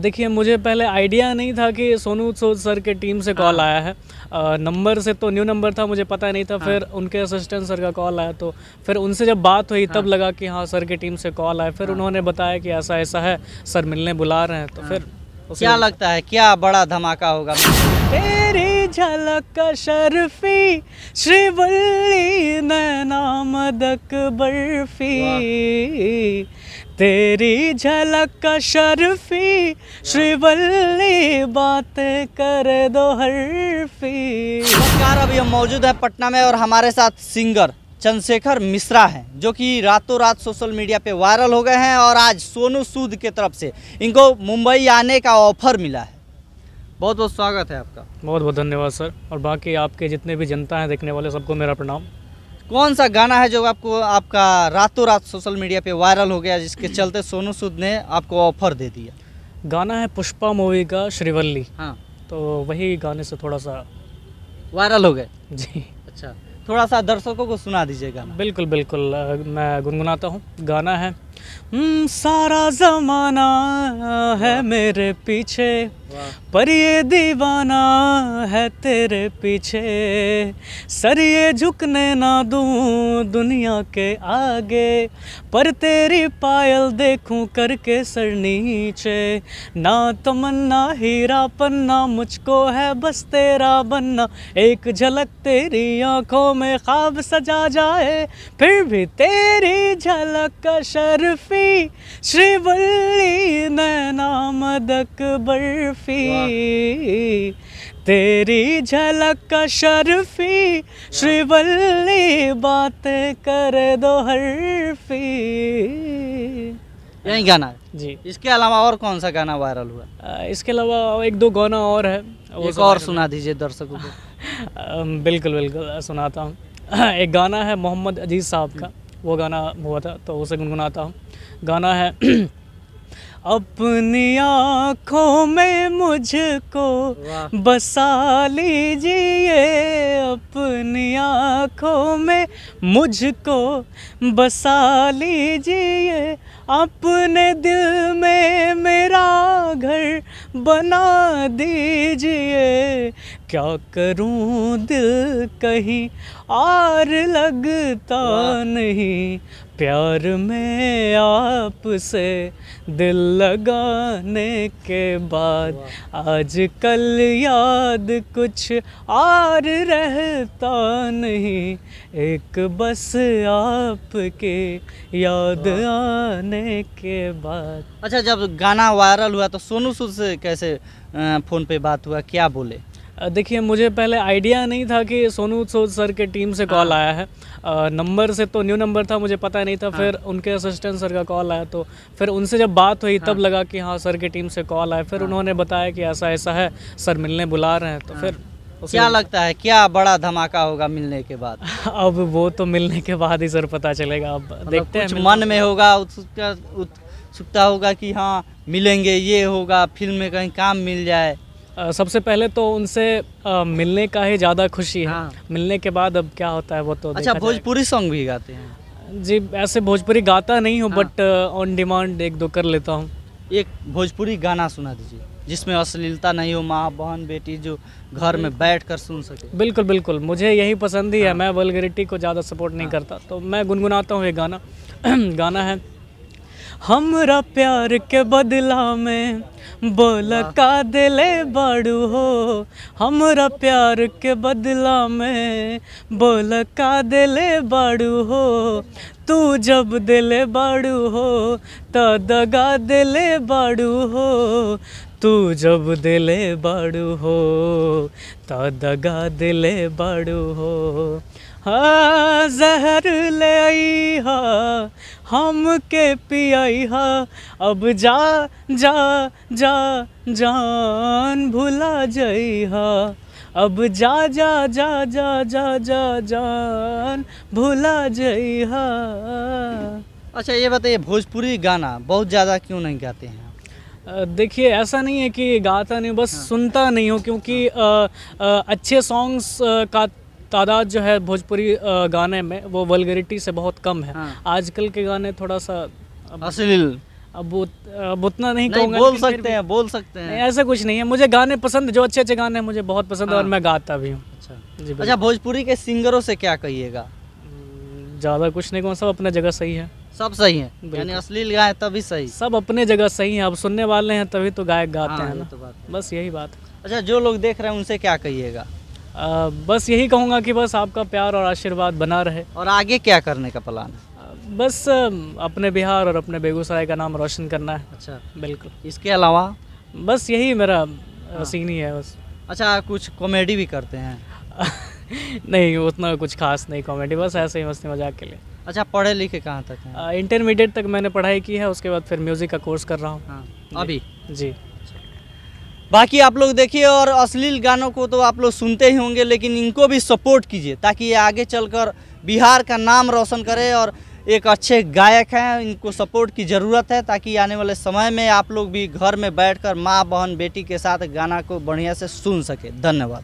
देखिए मुझे पहले आइडिया नहीं था कि सोनू सूद सर के टीम से कॉल हाँ। आया है नंबर से तो न्यू नंबर था मुझे पता नहीं था हाँ। फिर उनके असिस्टेंट सर का कॉल आया तो फिर उनसे जब बात हुई तब हाँ। लगा कि हाँ सर की टीम से कॉल आया फिर उन्होंने बताया कि ऐसा ऐसा है सर मिलने बुला रहे हैं तो फिर क्या लगता है क्या बड़ा धमाका होगा तेरी झलक शर्फी श्री बल्ली नैना मदक बर्फी तेरी झलक शर्फी श्रीवल्ली बात कर दो हरफी नमस्कार अभी हम मौजूद है पटना में और हमारे साथ सिंगर चंद्रशेखर मिश्रा हैं जो कि रातों रात सोशल मीडिया पे वायरल हो गए हैं और आज सोनू सूद के तरफ से इनको मुंबई आने का ऑफर मिला है बहुत बहुत स्वागत है आपका बहुत बहुत धन्यवाद सर और बाकी आपके जितने भी जनता हैं देखने वाले सबको मेरा प्रणाम कौन सा गाना है जो आपको आपका रातों रात सोशल मीडिया पे वायरल हो गया जिसके चलते सोनू सूद ने आपको ऑफर दे दिया गाना है पुष्पा मूवी का श्रीवल्ली हाँ तो वही गाने से थोड़ा सा वायरल हो गए जी अच्छा थोड़ा सा दर्शकों को सुना दीजिएगा बिल्कुल बिल्कुल मैं गुनगुनाता हूँ गाना है हम्म, सारा जमाना है मेरे पीछे पर ये दीवाना है तेरे पीछे सर ये झुकने ना दूं दुनिया के आगे पर तेरी पायल देखूं करके सर नीचे ना तमन्ना हीरा पन्ना मुझको है बस तेरा बनना एक झलक तेरी आंखों में ख्वाब सजा जाए फिर भी तेरी झलक का शर बर्फी श्री बल्ली नैना मदक बर्फी तेरी झलक का शर्फी बल्ली हाँ। बात कर दो हरफी यही गाना है जी इसके अलावा और कौन सा गाना वायरल हुआ आ, इसके अलावा एक दो गाना और है वो एक और सुना दीजिए दर्शकों को बिल्कुल बिल्कुल सुनाता हूँ हाँ, एक गाना है मोहम्मद अजीज साहब का वो गाना हुआ था तो उसे गुनगुनाता हूँ गाना है अपनी आँखों में मुझको बसा लीजिए अपनी आँखों में मुझको बसा लीजिए अपने दिल में मेरा घर बना दीजिए क्या करूं दिल कहीं आर लगता नहीं प्यार में आपसे दिल लगाने के बाद आजकल याद कुछ आर रहता नहीं एक बस आपके याद आने के बाद अच्छा जब गाना वायरल हुआ तो सोनू सूद से कैसे फ़ोन पे बात हुआ क्या बोले देखिए मुझे पहले आइडिया नहीं था कि सोनू सोद सर के टीम से कॉल हाँ। आया है नंबर से तो न्यू नंबर था मुझे पता नहीं था हाँ। फिर उनके असिस्टेंट सर का कॉल आया तो फिर उनसे जब बात हुई तब हाँ। लगा कि हाँ सर की टीम से कॉल आया फिर उन्होंने बताया कि ऐसा ऐसा है सर मिलने बुला रहे हैं तो फिर क्या लगता है क्या बड़ा धमाका होगा मिलने के बाद अब वो तो मिलने के बाद ही सर पता चलेगा अब मतलब देखते हैं मन में होगा उत्सुकता होगा कि हाँ मिलेंगे ये होगा फिल्म में कहीं काम मिल जाए सबसे पहले तो उनसे मिलने का ही ज़्यादा खुशी है हाँ। मिलने के बाद अब क्या होता है वो तो अच्छा भोजपुरी सॉन्ग भी गाते हैं जी ऐसे भोजपुरी गाता नहीं हूँ हाँ। बट ऑन डिमांड एक दो कर लेता हूँ एक भोजपुरी गाना सुना दीजिए जिसमें अश्लीलता नहीं हो माँ बहन बेटी जो घर में बैठ कर सुन सके बिल्कुल बिल्कुल मुझे यही पसंद ही हाँ। है मैं वलगरिटी को ज़्यादा सपोर्ट नहीं हाँ। करता तो मैं गुनगुनाता हूँ एक गाना गाना है हमरा प्यार के बदला में बोला का दिले बड़ू हो हमरा प्यार के बदला में बोला का दिले बाड़ू हो तू जब दिले बाड़ू हो त दगा दिले बाड़ू हो तू जब दिले बड़ू हो त दगा दिले बड़ू हो हा जहर ले आई हा हम के पिया अब जा जा जा जान भुला जइहा अब जा जा जा जा जा जा जान भुला जइहा अच्छा ये बताइए भोजपुरी गाना बहुत ज़्यादा क्यों नहीं गाते हैं देखिए ऐसा नहीं है कि गाता नहीं बस हाँ। सुनता नहीं हो क्योंकि आ, आ, अच्छे सॉन्ग्स का तादाद जो है भोजपुरी गाने में वो वलगरिटी से बहुत कम है हाँ। आजकल के गाने थोड़ा सा अश्लील अब अब उतना नहीं, नहीं कहूँगा बोल सकते हैं बोल सकते हैं ऐसा कुछ नहीं है मुझे गाने पसंद जो अच्छे अच्छे गाने मुझे बहुत पसंद है और हाँ। मैं गाता भी हूँ अच्छा जी अच्छा भोजपुरी के सिंगरों से क्या कहिएगा हम्म, ज़्यादा कुछ नहीं कहूँ सब अपने जगह सही है सब सही है यानी अश्लील गाय तभी सही सब अपने जगह सही है अब सुनने वाले हैं तभी तो गायक गाते हाँ, हैं तो बस यही बात अच्छा जो लोग देख रहे हैं उनसे क्या कहिएगा आ, बस यही कहूँगा कि बस आपका प्यार और आशीर्वाद बना रहे और आगे क्या करने का प्लान है बस अपने बिहार और अपने बेगूसराय का नाम रोशन करना है अच्छा बिल्कुल इसके अलावा बस यही मेरा हाँ। सीन ही है बस अच्छा कुछ कॉमेडी भी करते हैं नहीं उतना कुछ खास नहीं कॉमेडी बस ऐसे ही मस्ती मजाक के लिए अच्छा पढ़े लिखे कहाँ तक इंटरमीडिएट तक मैंने पढ़ाई की है उसके बाद फिर म्यूज़िक का कोर्स कर रहा हूँ हाँ, अभी जी बाकी आप लोग देखिए और अश्लील गानों को तो आप लोग सुनते ही होंगे लेकिन इनको भी सपोर्ट कीजिए ताकि ये आगे चलकर बिहार का नाम रोशन करे और एक अच्छे गायक हैं इनको सपोर्ट की ज़रूरत है ताकि आने वाले समय में आप लोग भी घर में बैठकर माँ बहन बेटी के साथ गाना को बढ़िया से सुन सके धन्यवाद